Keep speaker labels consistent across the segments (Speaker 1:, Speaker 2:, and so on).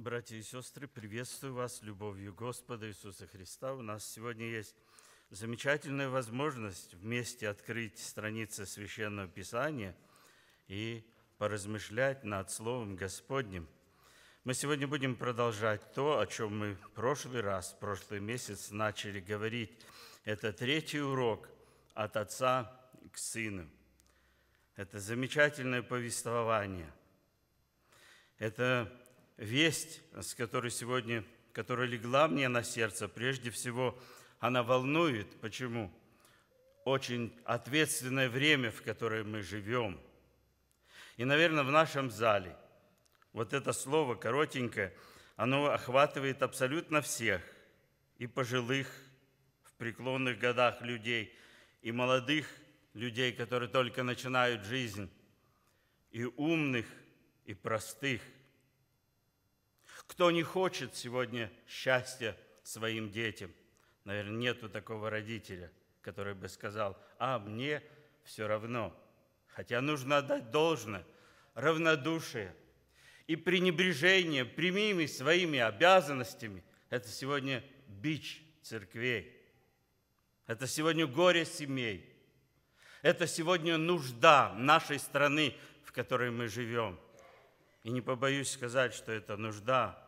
Speaker 1: Братья и сестры, приветствую вас любовью Господа Иисуса Христа. У нас сегодня есть замечательная возможность вместе открыть страницы Священного Писания и поразмышлять над Словом Господним. Мы сегодня будем продолжать то, о чем мы в прошлый раз, в прошлый месяц начали говорить. Это третий урок от отца к сыну. Это замечательное повествование. Это весть, с которой сегодня, которая легла мне на сердце, прежде всего, она волнует. Почему? Очень ответственное время, в которое мы живем. И, наверное, в нашем зале вот это слово коротенькое, оно охватывает абсолютно всех, и пожилых, в преклонных годах людей, и молодых людей, которые только начинают жизнь, и умных, и простых – кто не хочет сегодня счастья своим детям? Наверное, нету такого родителя, который бы сказал, а мне все равно. Хотя нужно отдать должное, равнодушие и пренебрежение прямыми своими обязанностями. Это сегодня бич церквей. Это сегодня горе семей. Это сегодня нужда нашей страны, в которой мы живем – и не побоюсь сказать, что это нужда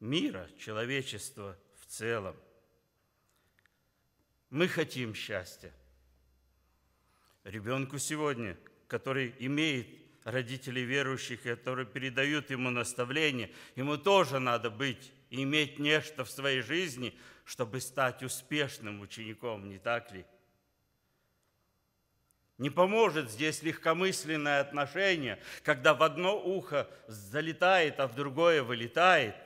Speaker 1: мира, человечества в целом. Мы хотим счастья. Ребенку сегодня, который имеет родителей верующих, которые передают ему наставления, ему тоже надо быть, иметь нечто в своей жизни, чтобы стать успешным учеником, не так ли? – не поможет здесь легкомысленное отношение, когда в одно ухо залетает, а в другое вылетает.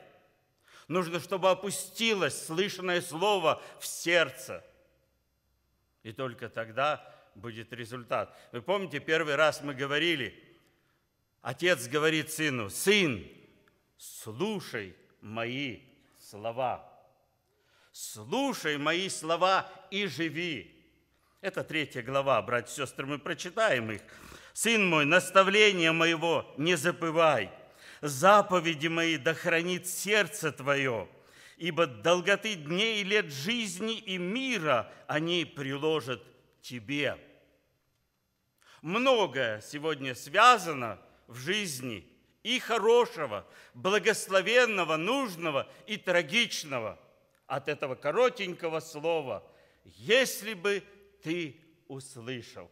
Speaker 1: Нужно, чтобы опустилось слышанное слово в сердце. И только тогда будет результат. Вы помните, первый раз мы говорили, отец говорит сыну, «Сын, слушай мои слова, слушай мои слова и живи». Это третья глава, братья и сестры, мы прочитаем их. «Сын мой, наставление моего не забывай, заповеди мои да хранит сердце твое, ибо долготы дней и лет жизни и мира они приложат тебе». Многое сегодня связано в жизни и хорошего, благословенного, нужного и трагичного от этого коротенького слова. Если бы ты услышал.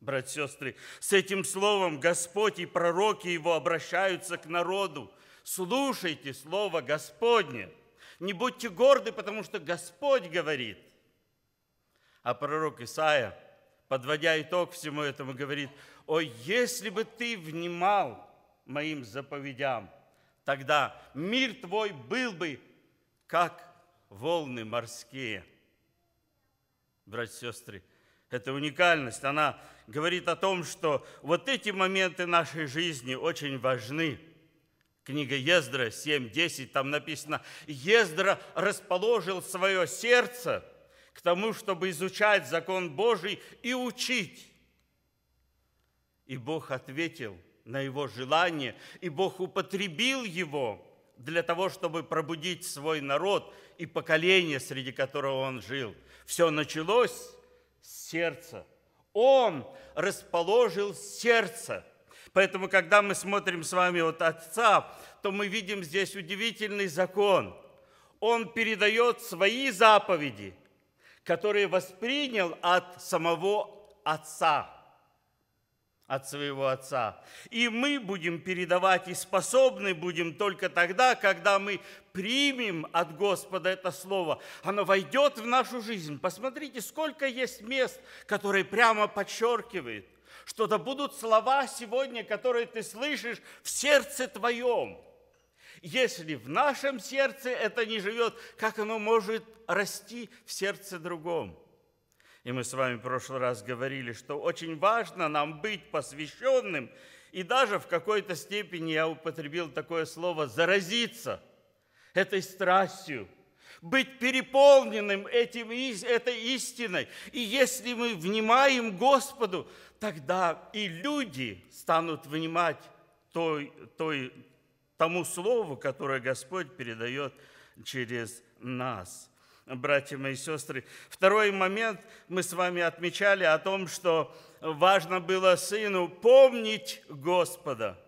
Speaker 1: Братья и сестры, с этим словом Господь и пророки его обращаются к народу. Слушайте слово Господне. Не будьте горды, потому что Господь говорит. А пророк Исаия, подводя итог всему этому, говорит, «О, если бы ты внимал моим заповедям, тогда мир твой был бы, как волны морские» братья и сестры. Это уникальность. Она говорит о том, что вот эти моменты нашей жизни очень важны. Книга Ездра 7.10, там написано, Ездра расположил свое сердце к тому, чтобы изучать закон Божий и учить. И Бог ответил на его желание, и Бог употребил его для того, чтобы пробудить свой народ и поколение, среди которого он жил – все началось с сердца. Он расположил сердце. Поэтому, когда мы смотрим с вами от Отца, то мы видим здесь удивительный закон. Он передает свои заповеди, которые воспринял от самого Отца от своего отца. И мы будем передавать и способны будем только тогда, когда мы примем от Господа это слово. Оно войдет в нашу жизнь. Посмотрите, сколько есть мест, которые прямо подчеркивают, что да будут слова сегодня, которые ты слышишь в сердце твоем. Если в нашем сердце это не живет, как оно может расти в сердце другом? И мы с вами в прошлый раз говорили, что очень важно нам быть посвященным, и даже в какой-то степени я употребил такое слово «заразиться» этой страстью, быть переполненным этим, этой истиной. И если мы внимаем Господу, тогда и люди станут внимать той, той, тому слову, которое Господь передает через нас братья мои сестры. Второй момент мы с вами отмечали о том, что важно было сыну помнить Господа.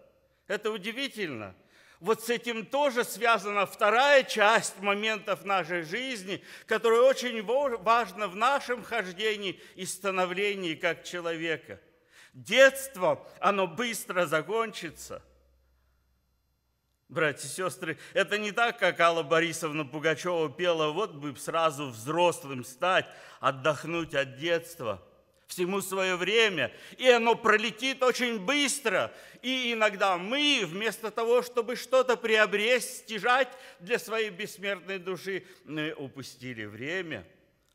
Speaker 1: Это удивительно. Вот с этим тоже связана вторая часть моментов нашей жизни, которая очень важна в нашем хождении и становлении как человека. Детство, оно быстро закончится – Братья и сестры, это не так, как Алла Борисовна Пугачева пела, вот бы сразу взрослым стать, отдохнуть от детства. Всему свое время, и оно пролетит очень быстро. И иногда мы, вместо того, чтобы что-то приобрести, стяжать для своей бессмертной души, мы упустили время,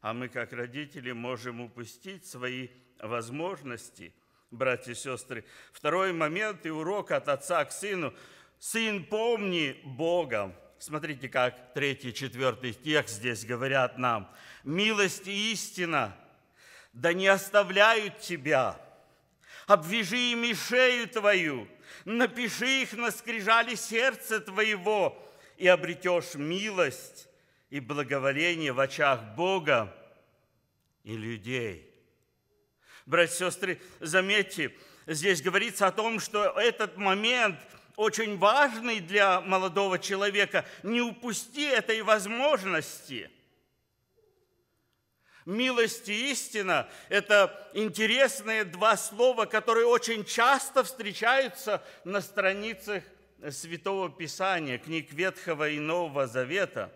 Speaker 1: а мы, как родители, можем упустить свои возможности. Братья и сестры, второй момент и урок от отца к сыну – Сын, помни Бога. Смотрите, как третий, четвертый текст здесь говорят нам. Милость и истина, да не оставляют тебя. Обвяжи ими шею твою, напиши их на скрижали сердца твоего, и обретешь милость и благоволение в очах Бога и людей. Братья и сестры, заметьте, здесь говорится о том, что этот момент – очень важный для молодого человека. Не упусти этой возможности. Милость и истина – это интересные два слова, которые очень часто встречаются на страницах Святого Писания, книг Ветхого и Нового Завета.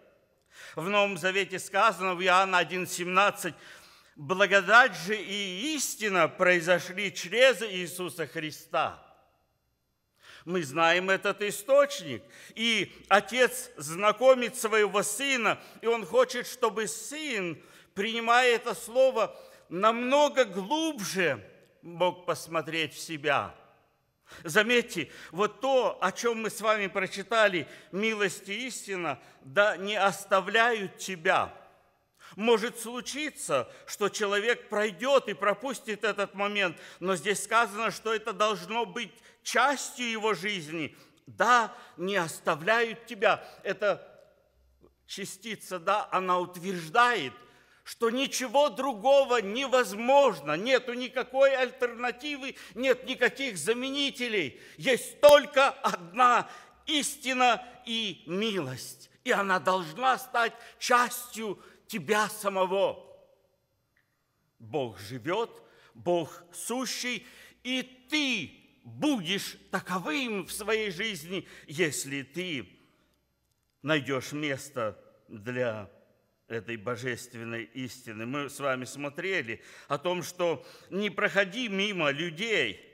Speaker 1: В Новом Завете сказано в Иоанна 1,17 «Благодать же и истина произошли через Иисуса Христа». Мы знаем этот источник. И отец знакомит своего сына, и он хочет, чтобы сын, принимая это слово, намного глубже мог посмотреть в себя. Заметьте, вот то, о чем мы с вами прочитали, милость и истина, да не оставляют тебя – может случиться, что человек пройдет и пропустит этот момент, но здесь сказано, что это должно быть частью его жизни. Да, не оставляют тебя. Это частица, да, она утверждает, что ничего другого невозможно, нету никакой альтернативы, нет никаких заменителей. Есть только одна истина и милость. И она должна стать частью тебя самого. Бог живет, Бог сущий, и ты будешь таковым в своей жизни, если ты найдешь место для этой божественной истины. Мы с вами смотрели о том, что не проходи мимо людей,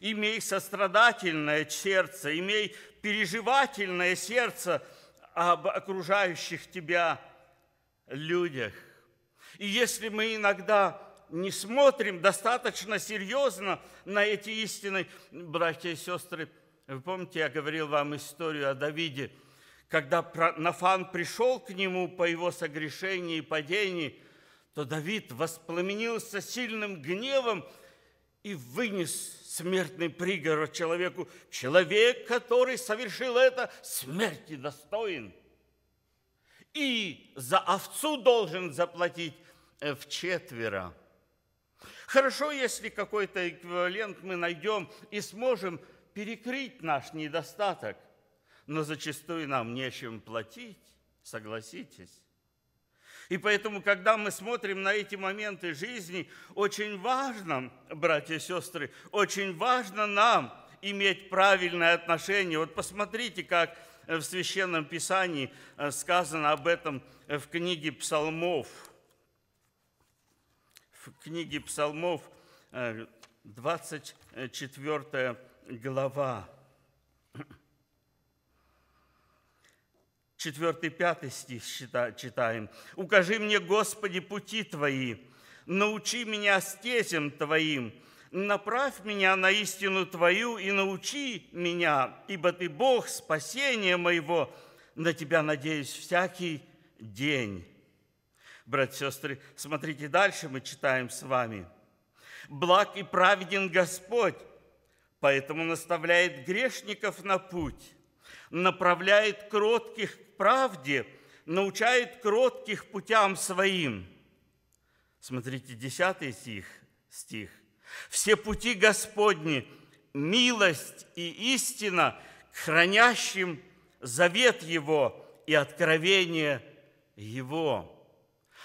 Speaker 1: имей сострадательное сердце, имей переживательное сердце об окружающих тебя людях. И если мы иногда не смотрим достаточно серьезно на эти истины. Братья и сестры, вы помните, я говорил вам историю о Давиде, когда Нафан пришел к нему по его согрешении и падении, то Давид воспламенился сильным гневом и вынес смертный приговор человеку. Человек, который совершил это, смерти достоин. И за овцу должен заплатить э, в четверо. Хорошо, если какой-то эквивалент мы найдем и сможем перекрыть наш недостаток, но зачастую нам нечем платить, согласитесь. И поэтому, когда мы смотрим на эти моменты жизни, очень важно, братья и сестры, очень важно нам иметь правильное отношение. Вот посмотрите, как в Священном Писании э, сказано об этом в книге Псалмов – в книге Псалмов 24 э, глава. 4-5 стих читаем. «Укажи мне, Господи, пути Твои, научи меня стезем Твоим, направь меня на истину Твою и научи меня, ибо Ты Бог, спасения моего, на Тебя надеюсь всякий день» братья и сестры. Смотрите дальше, мы читаем с вами. «Благ и праведен Господь, поэтому наставляет грешников на путь, направляет кротких к правде, научает кротких путям своим». Смотрите, 10 стих, стих. «Все пути Господни, милость и истина к хранящим завет Его и откровение Его».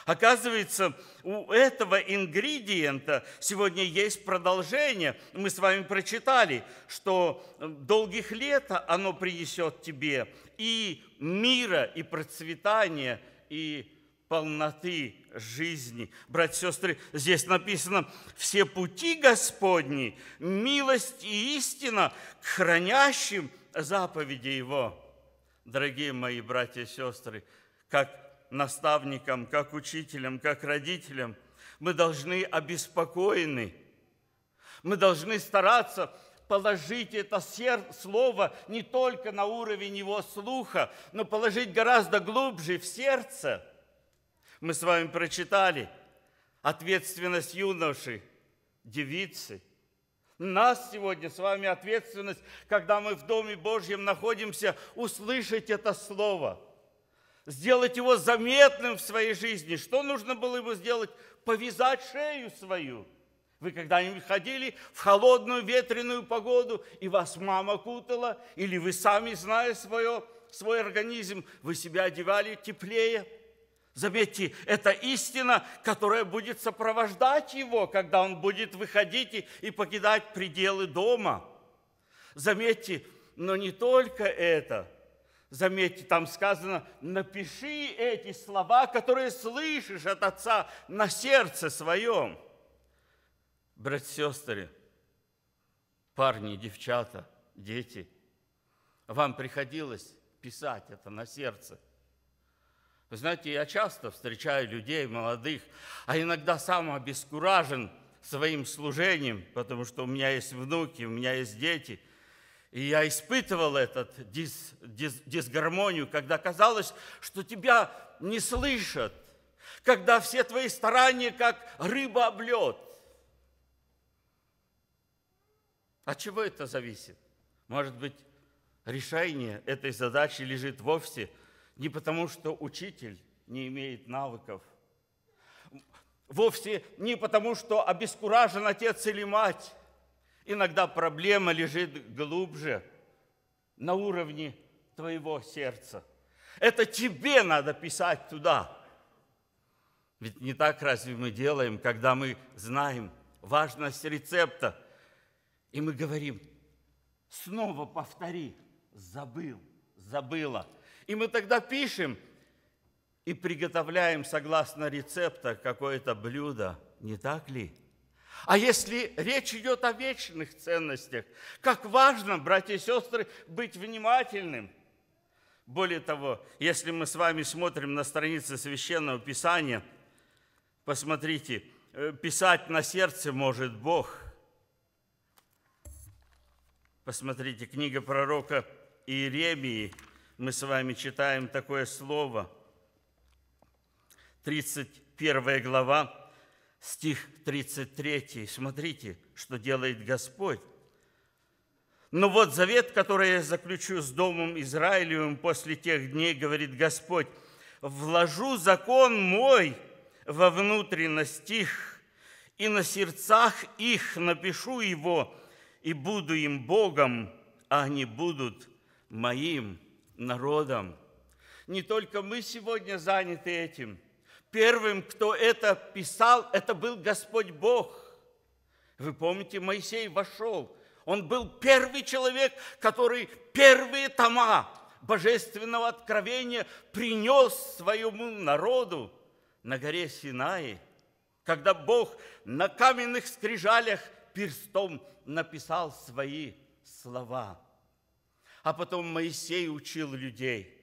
Speaker 1: Оказывается, у этого ингредиента сегодня есть продолжение. Мы с вами прочитали, что э, долгих лет оно принесет тебе и мира, и процветания, и полноты жизни. Братья и сестры, здесь написано, все пути Господни, милость и истина к хранящим заповеди Его. Дорогие мои братья и сестры, как наставникам, как учителям, как родителям, мы должны обеспокоены. Мы должны стараться положить это слово не только на уровень его слуха, но положить гораздо глубже в сердце. Мы с вами прочитали ответственность юноши, девицы. Нас сегодня с вами ответственность, когда мы в Доме Божьем находимся, услышать это слово – сделать его заметным в своей жизни. Что нужно было ему сделать? Повязать шею свою. Вы когда-нибудь ходили в холодную ветреную погоду, и вас мама кутала, или вы сами, зная свое, свой организм, вы себя одевали теплее – Заметьте, это истина, которая будет сопровождать его, когда он будет выходить и, и покидать пределы дома. Заметьте, но не только это. Заметьте, там сказано, напиши эти слова, которые слышишь от Отца на сердце своем. Братья, сестры, парни, девчата, дети, вам приходилось писать это на сердце. Вы знаете, я часто встречаю людей молодых, а иногда сам обескуражен своим служением, потому что у меня есть внуки, у меня есть дети – и я испытывал этот дис, дис, дисгармонию, когда казалось, что тебя не слышат, когда все твои старания как рыба об лед. От чего это зависит? Может быть, решение этой задачи лежит вовсе не потому, что учитель не имеет навыков, вовсе не потому, что обескуражен отец или мать, Иногда проблема лежит глубже, на уровне твоего сердца. Это тебе надо писать туда. Ведь не так разве мы делаем, когда мы знаем важность рецепта, и мы говорим, снова повтори, забыл, забыла. И мы тогда пишем и приготовляем согласно рецепта какое-то блюдо, не так ли? А если речь идет о вечных ценностях, как важно, братья и сестры, быть внимательным. Более того, если мы с вами смотрим на страницы Священного Писания, посмотрите, э, писать на сердце может Бог. Посмотрите, книга пророка Иеремии, мы с вами читаем такое слово, 31 глава, стих 33. Смотрите, что делает Господь. Но «Ну вот завет, который я заключу с Домом Израилевым после тех дней, говорит Господь, вложу закон мой во внутренность их, и на сердцах их напишу его, и буду им Богом, а они будут моим народом. Не только мы сегодня заняты этим – Первым, кто это писал, это был Господь Бог. Вы помните, Моисей вошел. Он был первый человек, который первые тома божественного откровения принес своему народу на горе Синаи, когда Бог на каменных скрижалях перстом написал свои слова. А потом Моисей учил людей.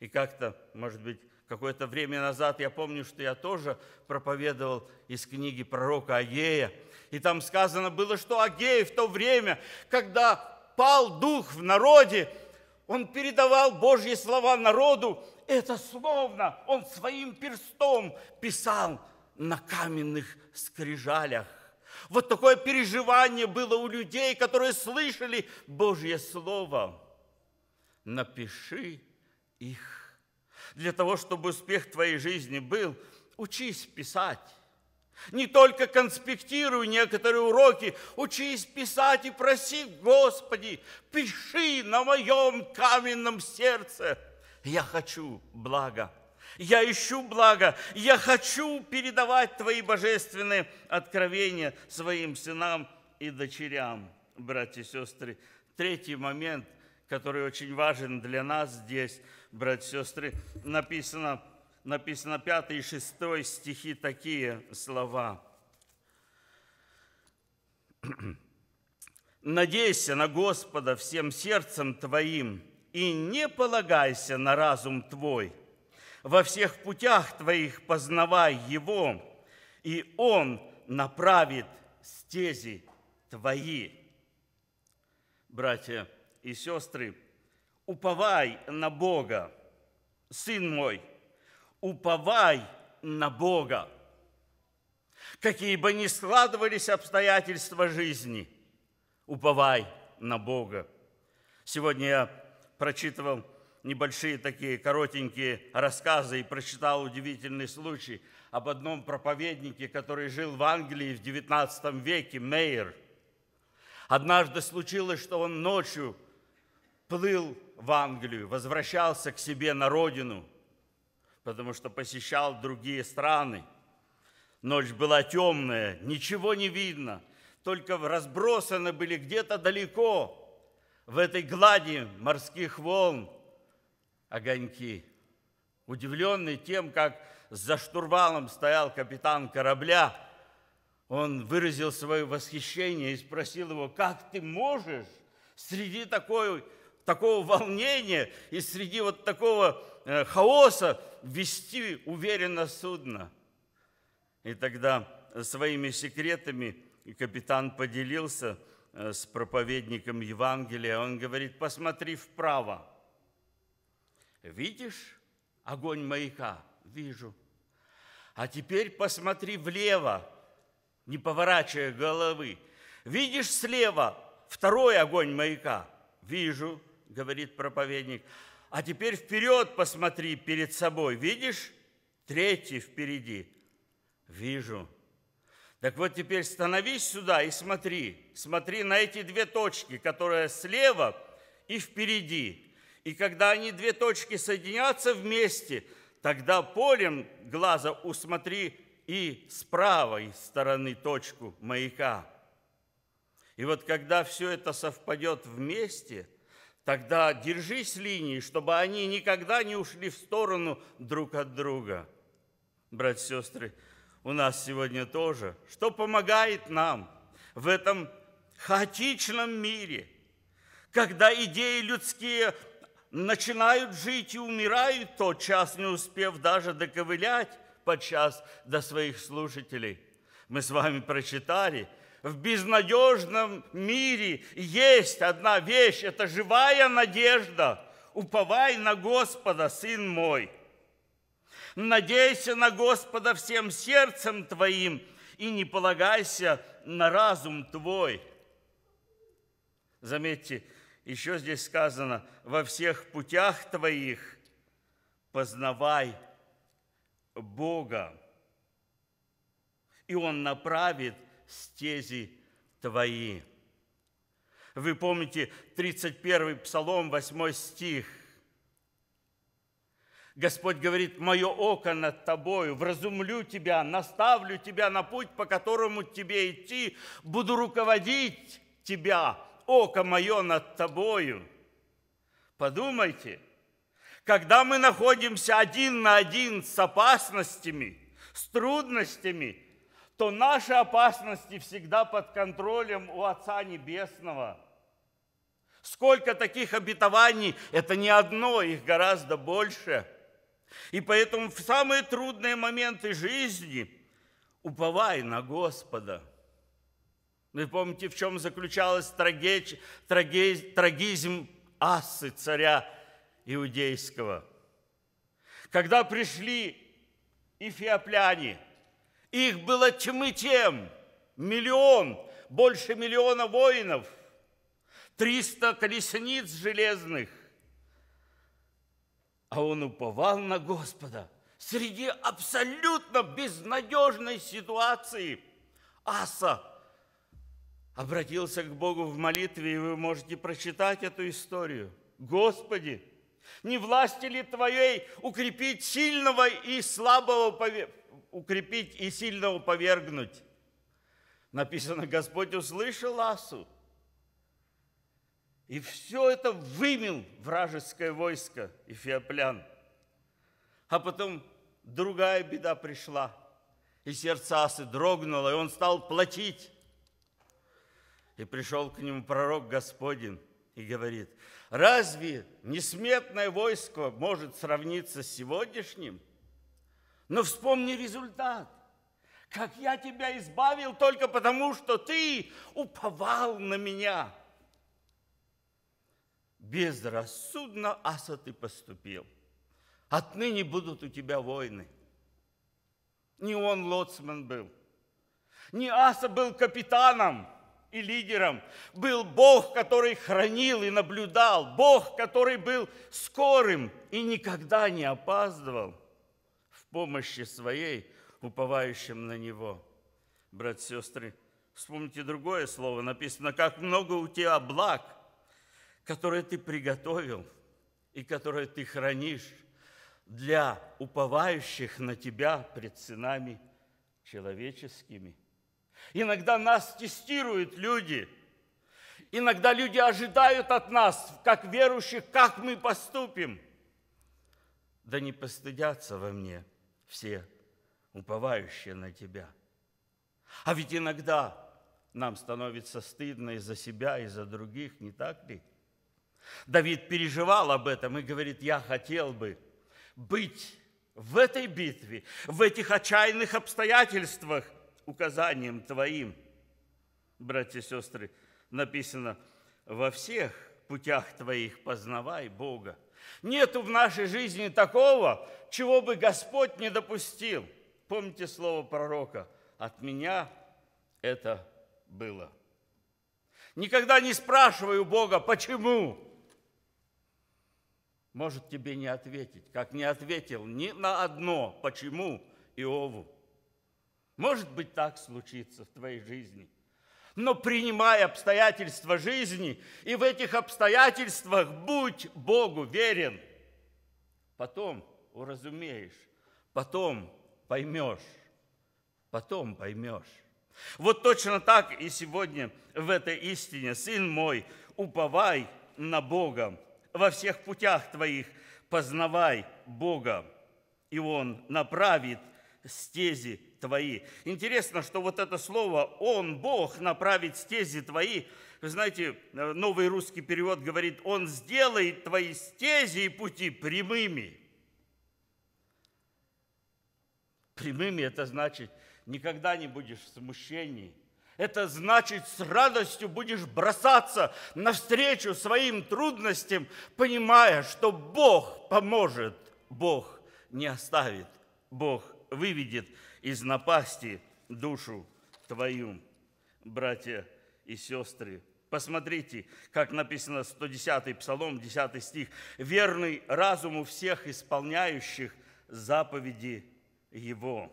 Speaker 1: И как-то, может быть, Какое-то время назад я помню, что я тоже проповедовал из книги пророка Агея. И там сказано было, что Агей в то время, когда пал дух в народе, он передавал Божьи слова народу. Это словно он своим перстом писал на каменных скрижалях. Вот такое переживание было у людей, которые слышали Божье Слово. Напиши их для того, чтобы успех твоей жизни был, учись писать. Не только конспектируй некоторые уроки, учись писать и проси, Господи, пиши на моем каменном сердце. Я хочу блага. Я ищу блага, я хочу передавать Твои божественные откровения своим сынам и дочерям, братья и сестры. Третий момент, который очень важен для нас здесь – братья и сестры, написано, написано 5 и 6 стихи такие слова. «Надейся на Господа всем сердцем твоим, и не полагайся на разум твой. Во всех путях твоих познавай Его, и Он направит стези твои». Братья и сестры, уповай на Бога, сын мой, уповай на Бога. Какие бы ни складывались обстоятельства жизни, уповай на Бога. Сегодня я прочитывал небольшие такие коротенькие рассказы и прочитал удивительный случай об одном проповеднике, который жил в Англии в XIX веке, Мейер. Однажды случилось, что он ночью плыл в Англию, возвращался к себе на родину, потому что посещал другие страны. Ночь была темная, ничего не видно, только разбросаны были где-то далеко, в этой глади морских волн огоньки. Удивленный тем, как за штурвалом стоял капитан корабля, он выразил свое восхищение и спросил его, как ты можешь среди такой такого волнения и среди вот такого э, хаоса вести уверенно судно. И тогда своими секретами капитан поделился э, с проповедником Евангелия. Он говорит, посмотри вправо. Видишь огонь маяка? Вижу. А теперь посмотри влево, не поворачивая головы. Видишь слева второй огонь маяка? Вижу говорит проповедник. А теперь вперед посмотри перед собой. Видишь? Третий впереди. Вижу. Так вот теперь становись сюда и смотри. Смотри на эти две точки, которые слева и впереди. И когда они две точки соединятся вместе, тогда полем глаза усмотри и с правой стороны точку маяка. И вот когда все это совпадет вместе – Тогда держись линии, чтобы они никогда не ушли в сторону друг от друга. Братья и сестры, у нас сегодня тоже, что помогает нам в этом хаотичном мире, когда идеи людские начинают жить и умирают, час не успев даже доковылять подчас до своих слушателей. Мы с вами прочитали – в безнадежном мире есть одна вещь, это живая надежда. Уповай на Господа, сын мой. Надейся на Господа всем сердцем твоим и не полагайся на разум твой. Заметьте, еще здесь сказано, во всех путях твоих познавай Бога, и Он направит стези твои». Вы помните 31 Псалом, 8 стих. Господь говорит, «Мое око над тобою, вразумлю тебя, наставлю тебя на путь, по которому тебе идти, буду руководить тебя, око мое над тобою». Подумайте, когда мы находимся один на один с опасностями, с трудностями – то наши опасности всегда под контролем у Отца Небесного. Сколько таких обетований, это не одно, их гораздо больше. И поэтому в самые трудные моменты жизни уповай на Господа. Вы помните, в чем заключалась трагеч, трагез, трагизм Асы царя иудейского? Когда пришли эфиопляне – их было тьмы тем, миллион, больше миллиона воинов, 300 колесниц железных. А он уповал на Господа среди абсолютно безнадежной ситуации. Аса обратился к Богу в молитве, и вы можете прочитать эту историю. «Господи, не власти ли Твоей укрепить сильного и слабого пове укрепить и сильного повергнуть. Написано, Господь услышал Асу. И все это вымел вражеское войско эфиоплян. А потом другая беда пришла, и сердце Асы дрогнуло, и он стал плачить. И пришел к нему пророк Господень и говорит, разве несметное войско может сравниться с сегодняшним – но вспомни результат. Как я тебя избавил только потому, что ты уповал на меня. Безрассудно, Аса, ты поступил. Отныне будут у тебя войны. Не он лоцман был. Не Аса был капитаном и лидером. Был Бог, который хранил и наблюдал. Бог, который был скорым и никогда не опаздывал помощи своей, уповающим на Него. Братья и сестры, вспомните другое слово, написано, как много у тебя благ, которые ты приготовил и которые ты хранишь для уповающих на тебя пред сынами человеческими. Иногда нас тестируют люди – Иногда люди ожидают от нас, как верующих, как мы поступим. Да не постыдятся во мне – все, уповающие на Тебя. А ведь иногда нам становится стыдно и за себя, и за других, не так ли? Давид переживал об этом и говорит, я хотел бы быть в этой битве, в этих отчаянных обстоятельствах указанием Твоим. Братья и сестры, написано, во всех путях Твоих познавай Бога, Нету в нашей жизни такого, чего бы Господь не допустил. Помните слово пророка «От меня это было». Никогда не спрашивай у Бога, почему. Может тебе не ответить, как не ответил ни на одно «почему» Иову. Может быть, так случится в твоей жизни но принимай обстоятельства жизни, и в этих обстоятельствах будь Богу верен. Потом уразумеешь, потом поймешь, потом поймешь. Вот точно так и сегодня в этой истине, сын мой, уповай на Бога, во всех путях твоих познавай Бога, и Он направит стези твои. Интересно, что вот это слово «Он, Бог, направит стези твои», вы знаете, э, новый русский перевод говорит, «Он сделает твои стези и пути прямыми». Прямыми – это значит, никогда не будешь в смущении. Это значит, с радостью будешь бросаться навстречу своим трудностям, понимая, что Бог поможет, Бог не оставит, Бог выведет – из напасти душу твою, братья и сестры. Посмотрите, как написано 110-й Псалом, 10 стих. «Верный разуму всех исполняющих заповеди Его».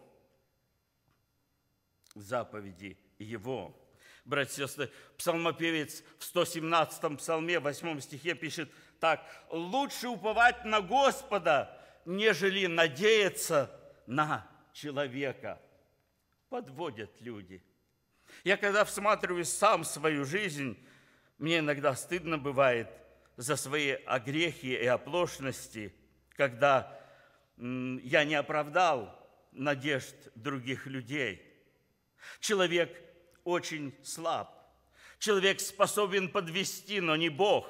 Speaker 1: Заповеди Его. Братья и сестры, псалмопевец в 117-м псалме, 8 стихе пишет так. «Лучше уповать на Господа, нежели надеяться на человека подводят люди. Я когда всматриваюсь сам в свою жизнь, мне иногда стыдно бывает за свои огрехи и оплошности, когда я не оправдал надежд других людей. Человек очень слаб. Человек способен подвести, но не Бог.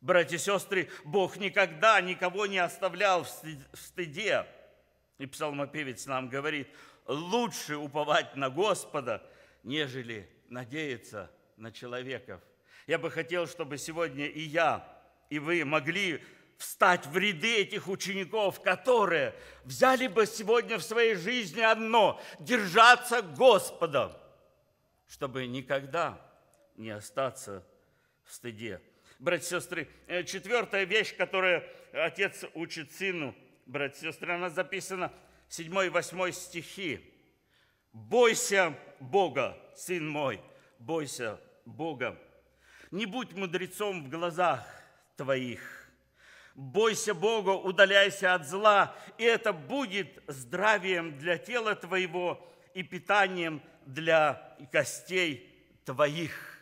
Speaker 1: Братья и сестры, Бог никогда никого не оставлял в стыде. И псалмопевец нам говорит, лучше уповать на Господа, нежели надеяться на человеков. Я бы хотел, чтобы сегодня и я, и вы могли встать в ряды этих учеников, которые взяли бы сегодня в своей жизни одно – держаться Господа, чтобы никогда не остаться в стыде. Братья и сестры, э, четвертая вещь, которую отец учит сыну – братья и сестры, она записана в 7 и 8 стихи. «Бойся Бога, сын мой, бойся Бога. Не будь мудрецом в глазах твоих. Бойся Бога, удаляйся от зла, и это будет здравием для тела твоего и питанием для костей твоих».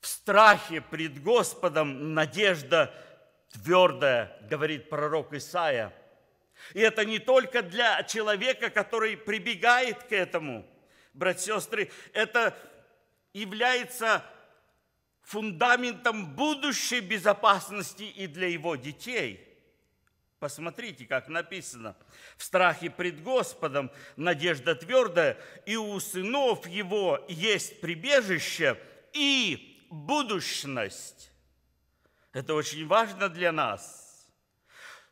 Speaker 1: В страхе пред Господом надежда – твердое, говорит пророк Исаия. И это не только для человека, который прибегает к этому, братья и сестры, это является фундаментом будущей безопасности и для его детей. Посмотрите, как написано. «В страхе пред Господом надежда твердая, и у сынов его есть прибежище и будущность». Это очень важно для нас.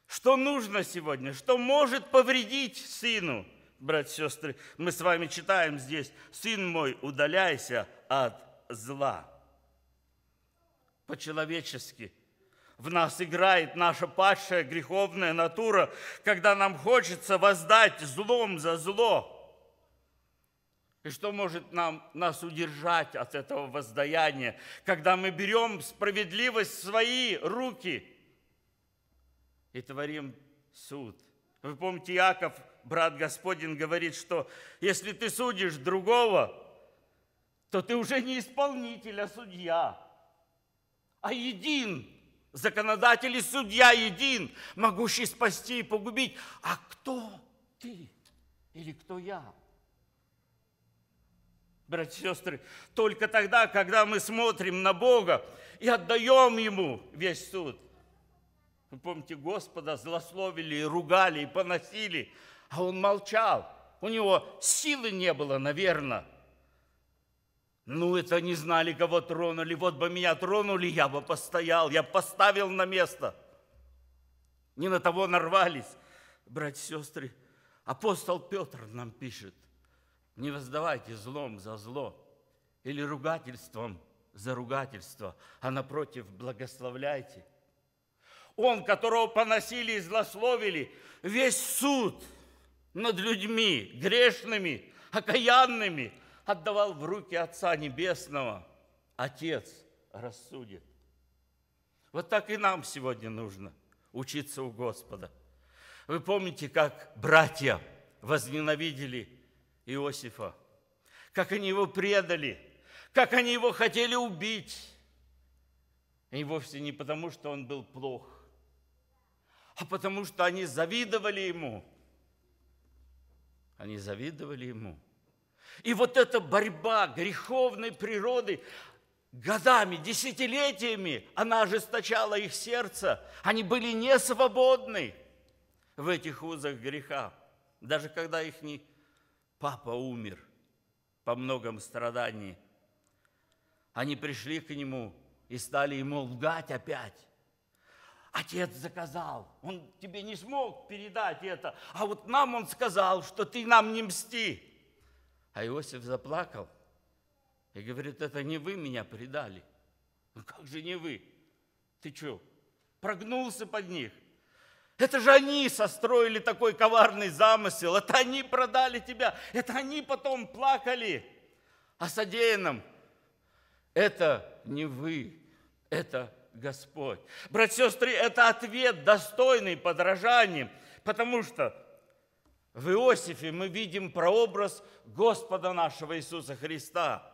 Speaker 1: Что нужно сегодня? Что может повредить сыну? Братья и сестры, мы с вами читаем здесь, «Сын мой, удаляйся от зла». По-человечески – в нас играет наша падшая греховная натура, когда нам хочется воздать злом за зло. И что может нам, нас удержать от этого воздаяния, когда мы берем справедливость в свои руки и творим суд? Вы помните, Яков, брат Господень, говорит, что если ты судишь другого, то ты уже не исполнитель, а судья, а един. Законодатель и судья един, могущий спасти и погубить. А кто ты или кто я? братья и сестры, только тогда, когда мы смотрим на Бога и отдаем Ему весь суд. Вы помните, Господа злословили, и ругали и поносили, а Он молчал. У него силы не было, наверное. Ну, это не знали, кого тронули. Вот бы меня тронули, я бы постоял, я поставил на место. Не на того нарвались. Братья и сестры, апостол Петр нам пишет – не воздавайте злом за зло или ругательством за ругательство, а напротив благословляйте. Он, которого поносили и злословили, весь суд над людьми, грешными, окаянными, отдавал в руки Отца Небесного. Отец рассудит. Вот так и нам сегодня нужно учиться у Господа. Вы помните, как братья возненавидели Иосифа, как они его предали, как они его хотели убить. И вовсе не потому, что он был плох, а потому, что они завидовали ему. Они завидовали ему. И вот эта борьба греховной природы, годами, десятилетиями она ожесточала их сердце. Они были не свободны в этих узах греха, даже когда их не папа умер по многом страданий. Они пришли к нему и стали ему лгать опять. Отец заказал, он тебе не смог передать это, а вот нам он сказал, что ты нам не мсти. А Иосиф заплакал и говорит, это не вы меня предали. Ну как же не вы? Ты что, прогнулся под них? Это же они состроили такой коварный замысел. Это они продали тебя. Это они потом плакали о а содеянном. Это не вы, это Господь. Братья и сестры, это ответ достойный подражанием, потому что в Иосифе мы видим прообраз Господа нашего Иисуса Христа.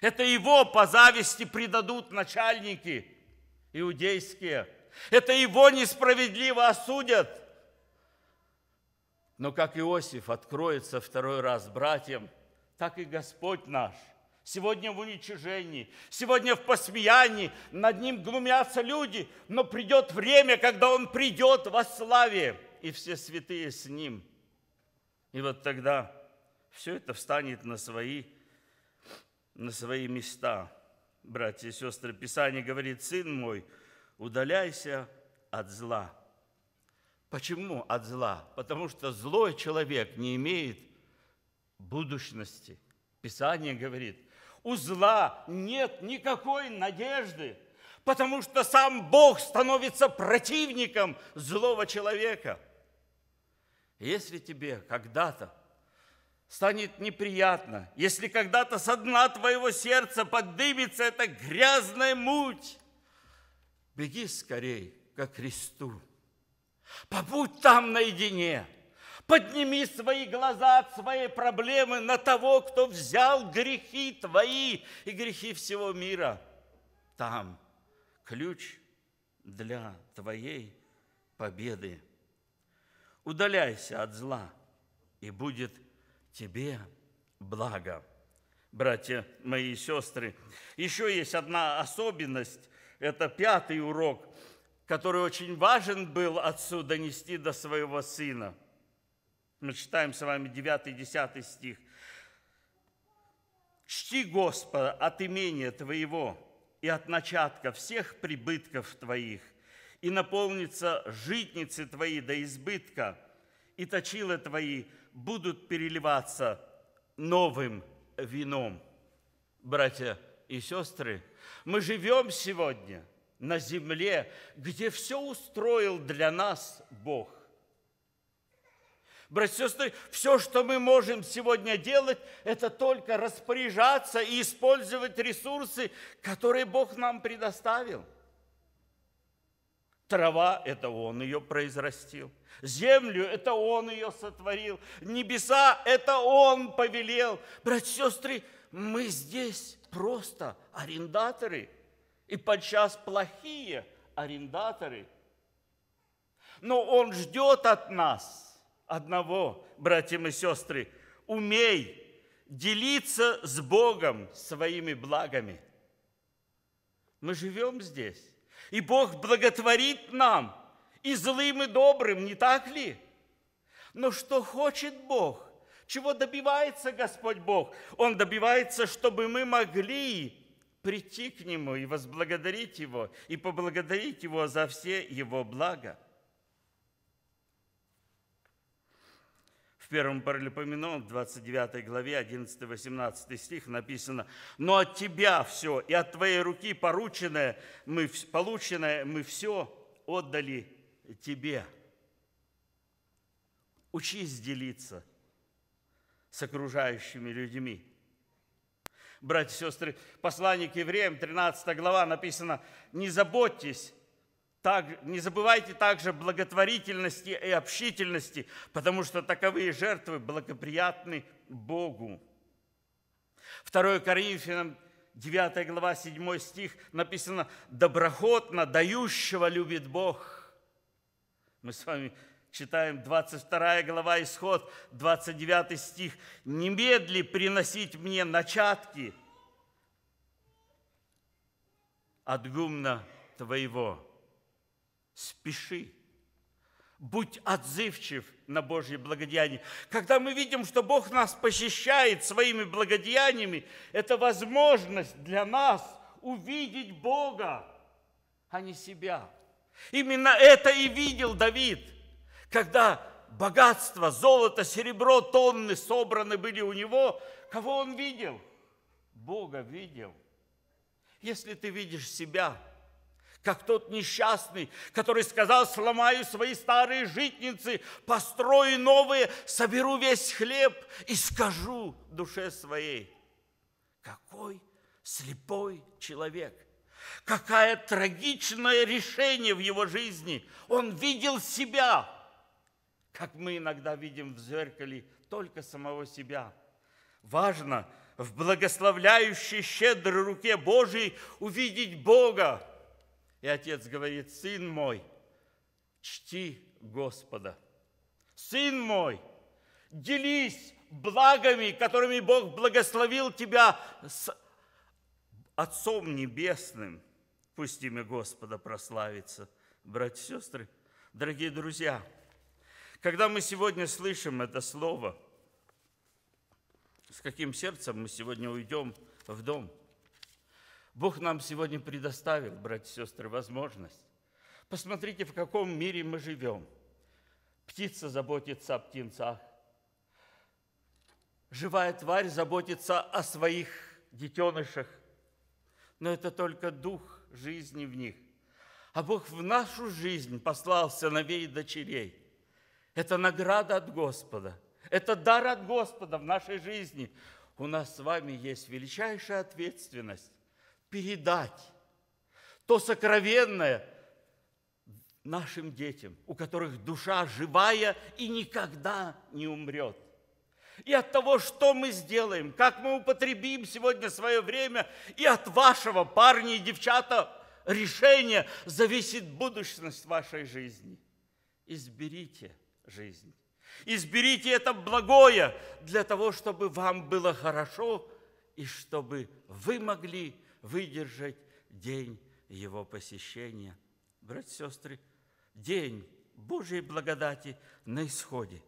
Speaker 1: Это его по зависти предадут начальники иудейские – это его несправедливо осудят. Но как Иосиф откроется второй раз братьям, так и Господь наш сегодня в уничижении, сегодня в посмеянии, над ним глумятся люди, но придет время, когда он придет во славе, и все святые с ним. И вот тогда все это встанет на свои, на свои места. Братья и сестры, Писание говорит, «Сын мой, удаляйся от зла. Почему от зла? Потому что злой человек не имеет будущности. Писание говорит, у зла нет никакой надежды, потому что сам Бог становится противником злого человека. Если тебе когда-то станет неприятно, если когда-то со дна твоего сердца поднимется эта грязная муть, беги скорей ко Христу. Побудь там наедине, подними свои глаза от своей проблемы на того, кто взял грехи твои и грехи всего мира. Там ключ для твоей победы. Удаляйся от зла, и будет тебе благо братья мои и сестры. Еще есть одна особенность это пятый урок, который очень важен был отцу донести до своего сына. Мы читаем с вами 9-10 стих. «Чти Господа от имения твоего и от начатка всех прибытков твоих, и наполнится житницы твои до избытка, и точила твои будут переливаться новым вином». Братья, и сестры, мы живем сегодня на земле, где все устроил для нас Бог. Братья и сестры, все, что мы можем сегодня делать, это только распоряжаться и использовать ресурсы, которые Бог нам предоставил. Трава – это Он ее произрастил. Землю – это Он ее сотворил. Небеса – это Он повелел. Братья и сестры, мы здесь просто арендаторы, и подчас плохие арендаторы. Но Он ждет от нас одного, братья и сестры, умей делиться с Богом своими благами. Мы живем здесь, и Бог благотворит нам, и злым, и добрым, не так ли? Но что хочет Бог – чего добивается Господь Бог? Он добивается, чтобы мы могли прийти к Нему и возблагодарить Его, и поблагодарить Его за все Его блага. В первом Паралипоменон, 29 главе, 11-18 стих написано, «Но от Тебя все, и от Твоей руки порученное мы, полученное мы все отдали Тебе». Учись делиться – с окружающими людьми. Братья и сестры, послание евреям, 13 глава написано, не заботьтесь, так, не забывайте также благотворительности и общительности, потому что таковые жертвы благоприятны Богу. 2 Коринфянам 9 глава 7 стих написано «Доброхотно дающего любит Бог». Мы с вами читаем 22 глава Исход, 29 стих, «Немедли приносить мне начатки от гумна твоего. Спеши, будь отзывчив на Божье благодеяние». Когда мы видим, что Бог нас посещает своими благодеяниями, это возможность для нас увидеть Бога, а не себя. Именно это и видел Давид – когда богатство, золото, серебро, тонны собраны были у него, кого он видел? Бога видел. Если ты видишь себя, как тот несчастный, который сказал, сломаю свои старые житницы, построю новые, соберу весь хлеб и скажу душе своей, какой слепой человек – Какое трагичное решение в его жизни. Он видел себя как мы иногда видим в зеркале только самого себя. Важно в благословляющей щедрой руке Божией увидеть Бога. И отец говорит, сын мой, чти Господа. Сын мой, делись благами, которыми Бог благословил тебя с Отцом Небесным. Пусть имя Господа прославится. Братья и сестры, дорогие друзья, когда мы сегодня слышим это слово, с каким сердцем мы сегодня уйдем в дом? Бог нам сегодня предоставил, братья и сестры, возможность. Посмотрите, в каком мире мы живем. Птица заботится о птенцах. Живая тварь заботится о своих детенышах. Но это только дух жизни в них. А Бог в нашу жизнь послал сыновей и дочерей – это награда от Господа. Это дар от Господа в нашей жизни. У нас с вами есть величайшая ответственность передать то сокровенное нашим детям, у которых душа живая и никогда не умрет. И от того, что мы сделаем, как мы употребим сегодня свое время, и от вашего, парни и девчата, решения зависит будущность вашей жизни. Изберите – жизнь. Изберите это благое для того, чтобы вам было хорошо и чтобы вы могли выдержать день его посещения. Братья и сестры, день Божьей благодати на исходе.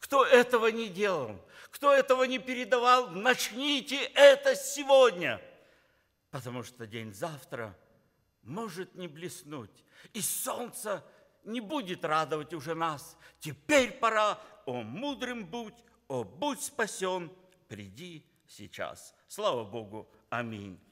Speaker 1: Кто этого не делал, кто этого не передавал, начните это сегодня, потому что день завтра может не блеснуть, и солнце – не будет радовать уже нас. Теперь пора, о мудрым будь, о будь спасен, приди сейчас. Слава Богу, аминь.